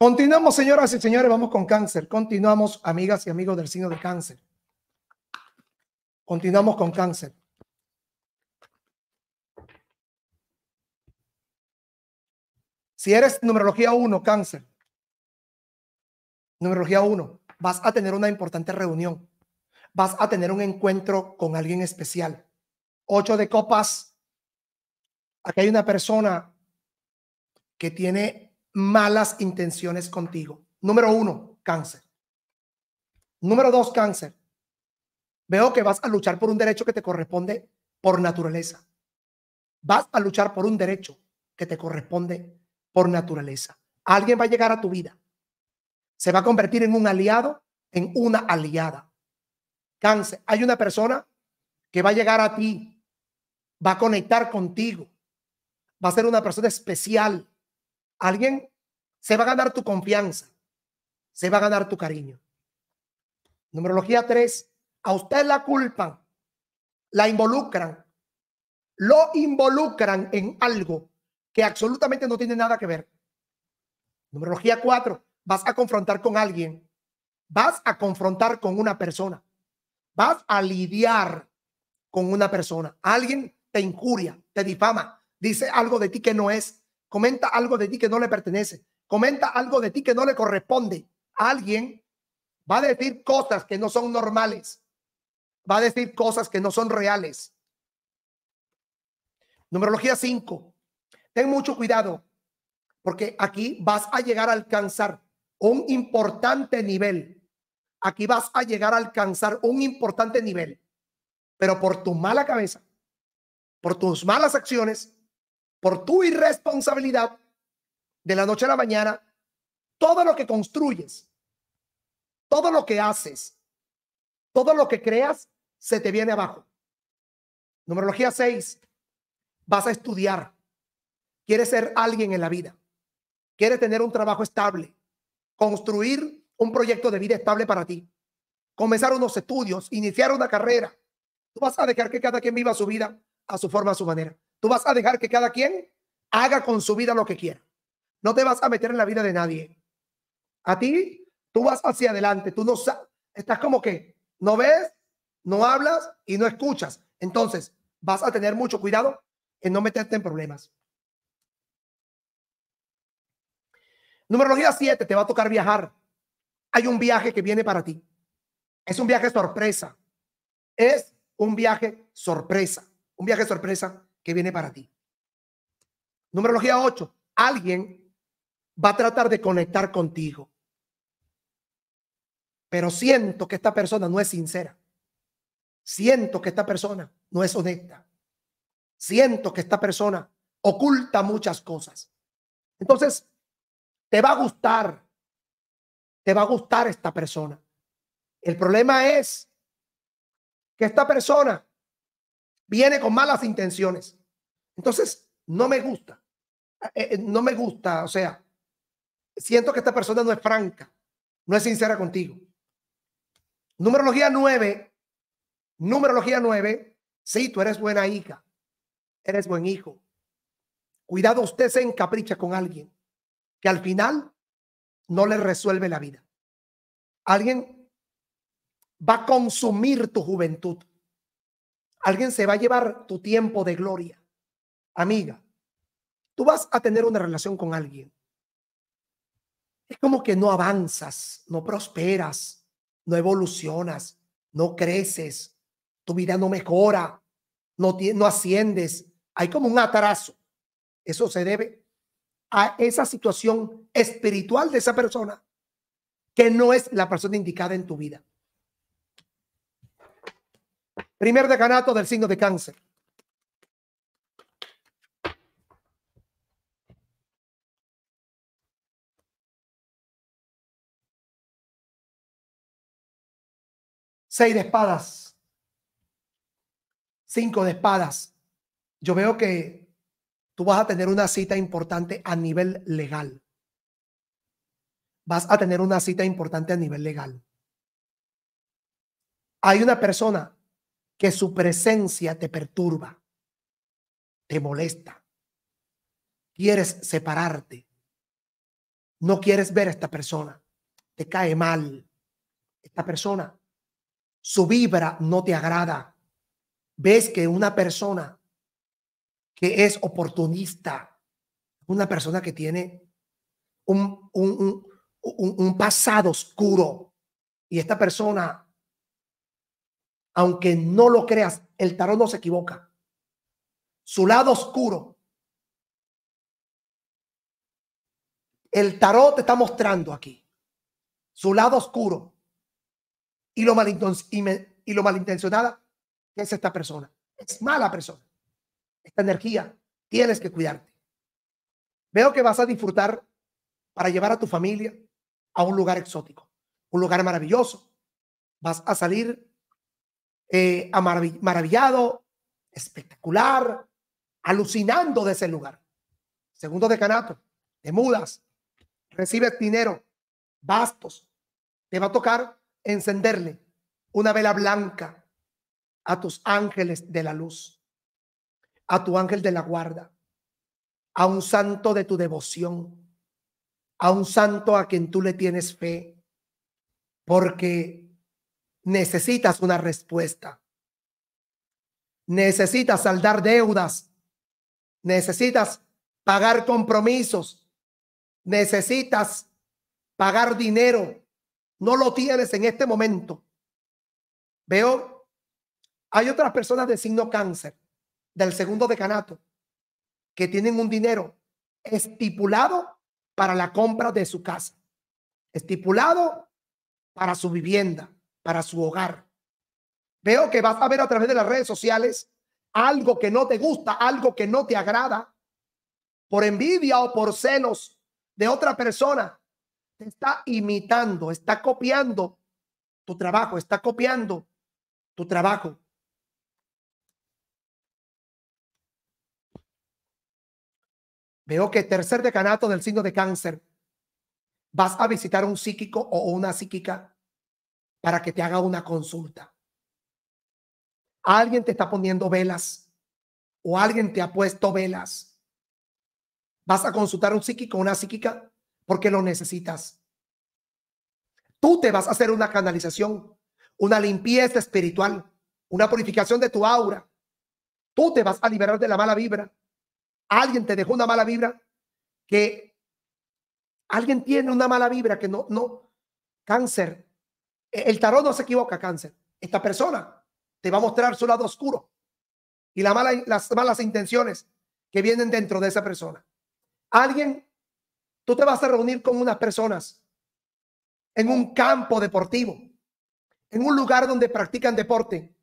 Continuamos, señoras y señores, vamos con cáncer. Continuamos, amigas y amigos del signo de cáncer. Continuamos con cáncer. Si eres numerología 1, cáncer, numerología 1, vas a tener una importante reunión. Vas a tener un encuentro con alguien especial. Ocho de copas. Aquí hay una persona que tiene malas intenciones contigo. Número uno, cáncer. Número dos, cáncer. Veo que vas a luchar por un derecho que te corresponde por naturaleza. Vas a luchar por un derecho que te corresponde por naturaleza. Alguien va a llegar a tu vida. Se va a convertir en un aliado, en una aliada. Cáncer. Hay una persona que va a llegar a ti, va a conectar contigo, va a ser una persona especial, alguien se va a ganar tu confianza, se va a ganar tu cariño. Numerología 3, a usted la culpan, la involucran, lo involucran en algo que absolutamente no tiene nada que ver. Numerología 4, vas a confrontar con alguien, vas a confrontar con una persona, vas a lidiar con una persona. Alguien te injuria, te difama, dice algo de ti que no es, comenta algo de ti que no le pertenece, comenta algo de ti que no le corresponde. Alguien va a decir cosas que no son normales, va a decir cosas que no son reales. Numerología 5. Ten mucho cuidado, porque aquí vas a llegar a alcanzar un importante nivel. Aquí vas a llegar a alcanzar un importante nivel, pero por tu mala cabeza, por tus malas acciones, por tu irresponsabilidad, de la noche a la mañana, todo lo que construyes, todo lo que haces, todo lo que creas, se te viene abajo. Numerología 6. Vas a estudiar. Quieres ser alguien en la vida. Quieres tener un trabajo estable. Construir un proyecto de vida estable para ti. Comenzar unos estudios, iniciar una carrera. Tú vas a dejar que cada quien viva su vida a su forma, a su manera. Tú vas a dejar que cada quien haga con su vida lo que quiera. No te vas a meter en la vida de nadie. A ti, tú vas hacia adelante. Tú no estás como que no ves, no hablas y no escuchas. Entonces, vas a tener mucho cuidado en no meterte en problemas. Numerología 7, te va a tocar viajar. Hay un viaje que viene para ti. Es un viaje sorpresa. Es un viaje sorpresa. Un viaje sorpresa que viene para ti. Numerología 8. Alguien va a tratar de conectar contigo. Pero siento que esta persona no es sincera. Siento que esta persona no es honesta. Siento que esta persona oculta muchas cosas. Entonces, te va a gustar. Te va a gustar esta persona. El problema es que esta persona viene con malas intenciones. Entonces, no me gusta. Eh, eh, no me gusta, o sea, siento que esta persona no es franca, no es sincera contigo. Numerología 9, numerología nueve. sí, tú eres buena hija, eres buen hijo. Cuidado, usted se encapricha con alguien que al final no le resuelve la vida. Alguien va a consumir tu juventud. Alguien se va a llevar tu tiempo de gloria amiga, tú vas a tener una relación con alguien. Es como que no avanzas, no prosperas, no evolucionas, no creces, tu vida no mejora, no, no asciendes. Hay como un atarazo. Eso se debe a esa situación espiritual de esa persona que no es la persona indicada en tu vida. Primer decanato del signo de cáncer. Seis de espadas. Cinco de espadas. Yo veo que tú vas a tener una cita importante a nivel legal. Vas a tener una cita importante a nivel legal. Hay una persona que su presencia te perturba, te molesta. Quieres separarte. No quieres ver a esta persona. Te cae mal esta persona su vibra no te agrada. Ves que una persona que es oportunista, una persona que tiene un, un, un, pasado oscuro y esta persona, aunque no lo creas, el tarot no se equivoca. Su lado oscuro El tarot te está mostrando aquí. Su lado oscuro y lo, y lo malintencionada que es esta persona. Es mala persona. Esta energía tienes que cuidarte. Veo que vas a disfrutar para llevar a tu familia a un lugar exótico, un lugar maravilloso. Vas a salir eh, maravillado, espectacular, alucinando de ese lugar. Segundo decanato, te mudas, recibes dinero, bastos. Te va a tocar encenderle una vela blanca a tus ángeles de la luz, a tu ángel de la guarda, a un santo de tu devoción, a un santo a quien tú le tienes fe, porque necesitas una respuesta. Necesitas saldar deudas, necesitas pagar compromisos, necesitas pagar dinero, no lo tienes en este momento. Veo, hay otras personas de signo cáncer, del segundo decanato, que tienen un dinero estipulado para la compra de su casa, estipulado para su vivienda, para su hogar. Veo que vas a ver a través de las redes sociales algo que no te gusta, algo que no te agrada, por envidia o por celos de otra persona está imitando, está copiando tu trabajo, está copiando tu trabajo. Veo que tercer decanato del signo de cáncer. Vas a visitar a un psíquico o una psíquica para que te haga una consulta. Alguien te está poniendo velas o alguien te ha puesto velas. Vas a consultar a un psíquico o una psíquica porque lo necesitas. Tú te vas a hacer una canalización, una limpieza espiritual, una purificación de tu aura. Tú te vas a liberar de la mala vibra. Alguien te dejó una mala vibra que alguien tiene una mala vibra que no, no, cáncer. E-, el tarot no se equivoca, cáncer. Esta persona te va a mostrar su lado oscuro y la mala, las malas intenciones que vienen dentro de esa persona. Alguien Tú te vas a reunir con unas personas en un campo deportivo, en un lugar donde practican deporte.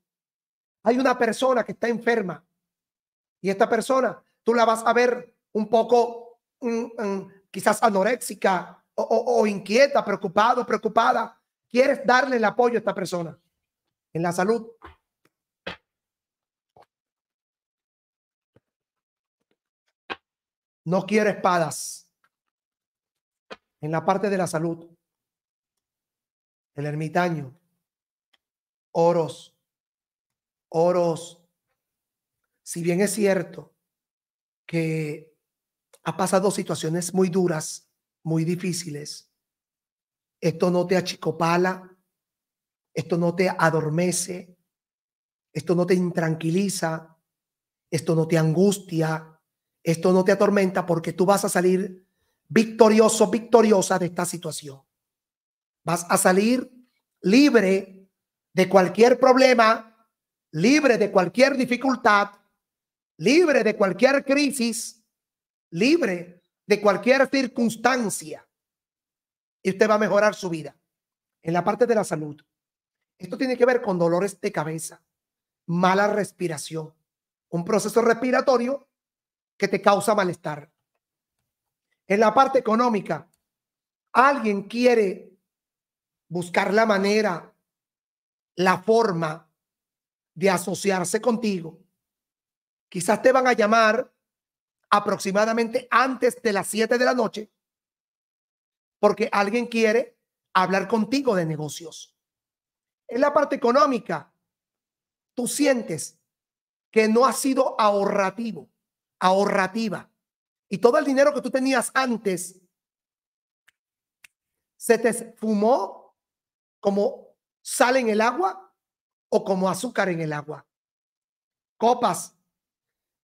Hay una persona que está enferma y esta persona tú la vas a ver un poco mm, mm, quizás anoréxica o, o inquieta, preocupado, preocupada. Quieres darle el apoyo a esta persona en la salud. No quiero espadas en la parte de la salud, el ermitaño, oros, oros. Si bien es cierto que ha pasado situaciones muy duras, muy difíciles, esto no te achicopala, esto no te adormece, esto no te intranquiliza, esto no te angustia, esto no te atormenta porque tú vas a salir victorioso, victoriosa de esta situación. Vas a salir libre de cualquier problema, libre de cualquier dificultad, libre de cualquier crisis, libre de cualquier circunstancia. Y usted va a mejorar su vida en la parte de la salud. Esto tiene que ver con dolores de cabeza, mala respiración, un proceso respiratorio que te causa malestar en la parte económica, alguien quiere buscar la manera, la forma de asociarse contigo, quizás te van a llamar aproximadamente antes de las 7 de la noche porque alguien quiere hablar contigo de negocios. En la parte económica, tú sientes que no ha sido ahorrativo, ahorrativa y todo el dinero que tú tenías antes se te fumó como sal en el agua o como azúcar en el agua. Copas,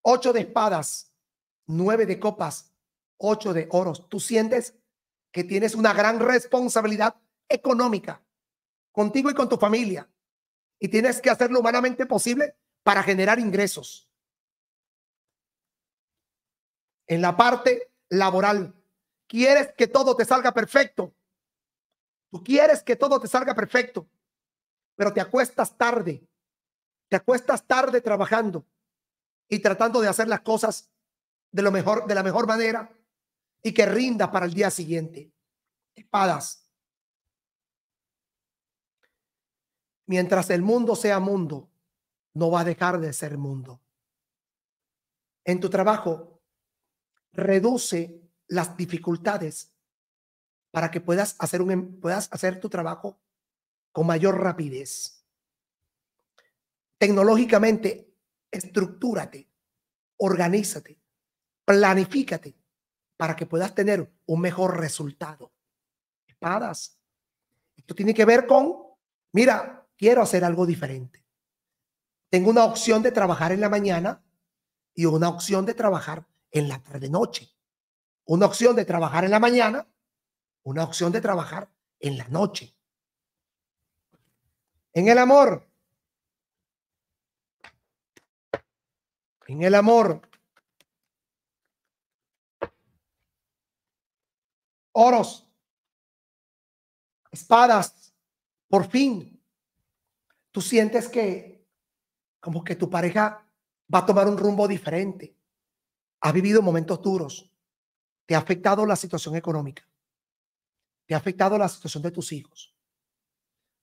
ocho de espadas, nueve de copas, ocho de oros. Tú sientes que tienes una gran responsabilidad económica contigo y con tu familia y tienes que hacer lo humanamente posible para generar ingresos en la parte laboral. Quieres que todo te salga perfecto. Tú quieres que todo te salga perfecto, pero te acuestas tarde. Te acuestas tarde trabajando y tratando de hacer las cosas de lo mejor de la mejor manera y que rinda para el día siguiente. Espadas. Mientras el mundo sea mundo, no va a dejar de ser mundo. En tu trabajo reduce las dificultades para que puedas hacer, un, em, puedas hacer tu trabajo con mayor rapidez. Tecnológicamente, estructúrate, organízate, planifícate para que puedas tener un mejor resultado. Espadas. Esto tiene que ver con, mira, quiero hacer algo diferente. Tengo una opción de trabajar en la mañana y una opción de trabajar en la tarde-noche. Una opción de trabajar en la mañana, una opción de trabajar en la noche. En el amor. En el amor. Oros. Espadas. Por fin. Tú sientes que como que tu pareja va a tomar un rumbo diferente. Has vivido momentos duros. Te ha afectado la situación económica. Te ha afectado la situación de tus hijos.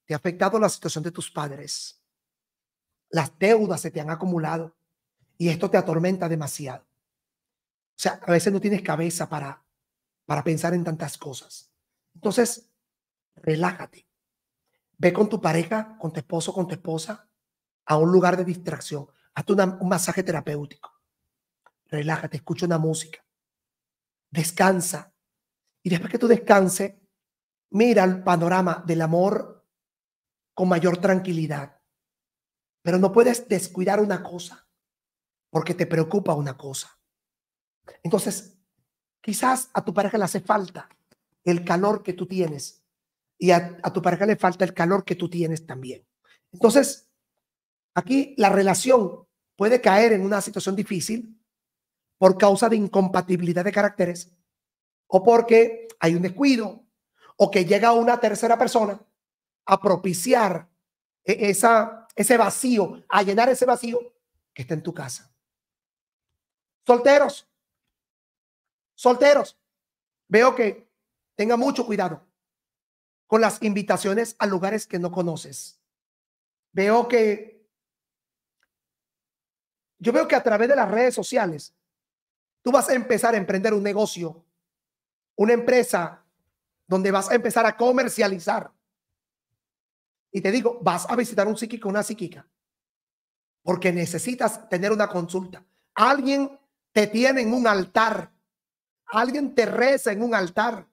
Te ha afectado la situación de tus padres. Las deudas se te han acumulado y esto te atormenta demasiado. O sea, a veces no tienes cabeza para, para pensar en tantas cosas. Entonces, relájate. Ve con tu pareja, con tu esposo, con tu esposa, a un lugar de distracción. Hazte un masaje terapéutico relájate, escucha una música, descansa. Y después que tú descanse mira el panorama del amor con mayor tranquilidad. Pero no puedes descuidar una cosa porque te preocupa una cosa. Entonces, quizás a tu pareja le hace falta el calor que tú tienes y a, a tu pareja le falta el calor que tú tienes también. Entonces, aquí la relación puede caer en una situación difícil por causa de incompatibilidad de caracteres o porque hay un descuido o que llega una tercera persona a propiciar e-, esa, ese vacío, a llenar ese vacío que está en tu casa. Solteros, solteros, veo que tenga mucho cuidado con las invitaciones a lugares que no conoces. Veo que yo veo que a través de las redes sociales Tú vas a empezar a emprender un negocio, una empresa donde vas a empezar a comercializar. Y te digo, vas a visitar un psíquico, una psíquica, porque necesitas tener una consulta. Alguien te tiene en un altar. Alguien te reza en un altar.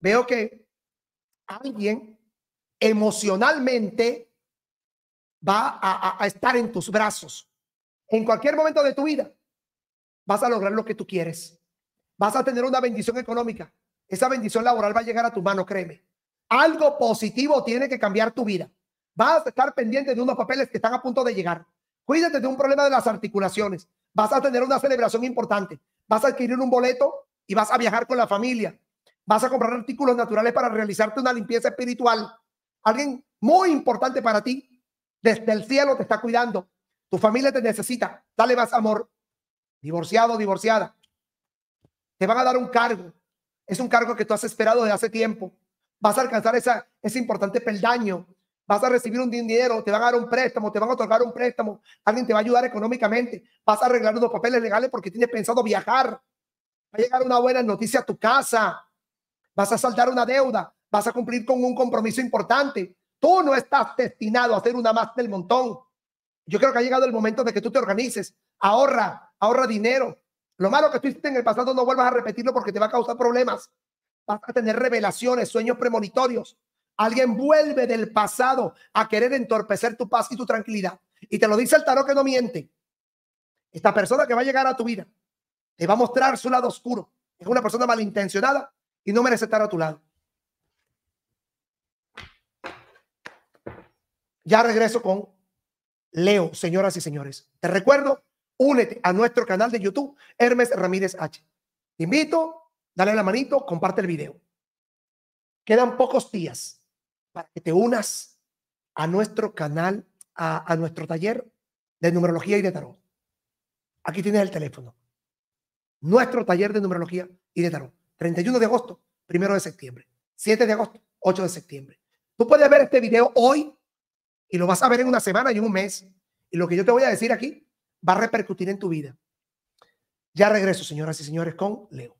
Veo que alguien emocionalmente va a estar en tus brazos en cualquier momento de tu vida vas a lograr lo que tú quieres. Vas a tener una bendición económica. Esa bendición laboral va a llegar a tu mano, créeme. Algo positivo tiene que cambiar tu vida. Vas a estar pendiente de unos papeles que están a punto de llegar. Cuídate de un problema de las articulaciones. Vas a tener una celebración importante. Vas a adquirir un boleto y vas a viajar con la familia. Vas a comprar artículos naturales para realizarte una limpieza espiritual. Alguien muy importante para ti desde el cielo te está cuidando. Tu familia te necesita. Dale más amor divorciado, divorciada. Te van a dar un cargo. Es un cargo que tú has esperado desde hace tiempo. Vas a alcanzar esa, ese importante peldaño. Vas a recibir un dinero, te van a dar un préstamo, te van a otorgar un préstamo. Alguien te va a ayudar económicamente. Vas a arreglar unos papeles legales porque tienes pensado viajar. Va a llegar una buena noticia a tu casa. Vas a saltar una deuda. Vas a cumplir con un compromiso importante. Tú no estás destinado a hacer una más del montón. Yo creo que ha llegado el momento de que tú te organices. Ahorra, ahorra dinero. Lo malo que tú hiciste en el pasado no vuelvas a repetirlo porque te va a causar problemas. Vas a tener revelaciones, sueños premonitorios. Alguien vuelve del pasado a querer entorpecer tu paz y tu tranquilidad. Y te lo dice el tarot que no miente. Esta persona que va a llegar a tu vida te va a mostrar su lado oscuro. Es una persona malintencionada y no merece estar a tu lado. Ya regreso con Leo, señoras y señores. Te recuerdo Únete a nuestro canal de YouTube, Hermes Ramírez H. Te invito, dale la manito, comparte el video. Quedan pocos días para que te unas a nuestro canal, a, nuestro taller de numerología y de tarot. Aquí tienes el teléfono. Nuestro taller de numerología y de tarot. 31 de agosto, 1 de septiembre. 7 de agosto, 8 de septiembre. Tú puedes ver este video hoy y lo vas a ver en una semana y un mes. Y lo que yo te voy a decir aquí va a repercutir en tu vida. Ya regreso, señoras y señores, con Leo.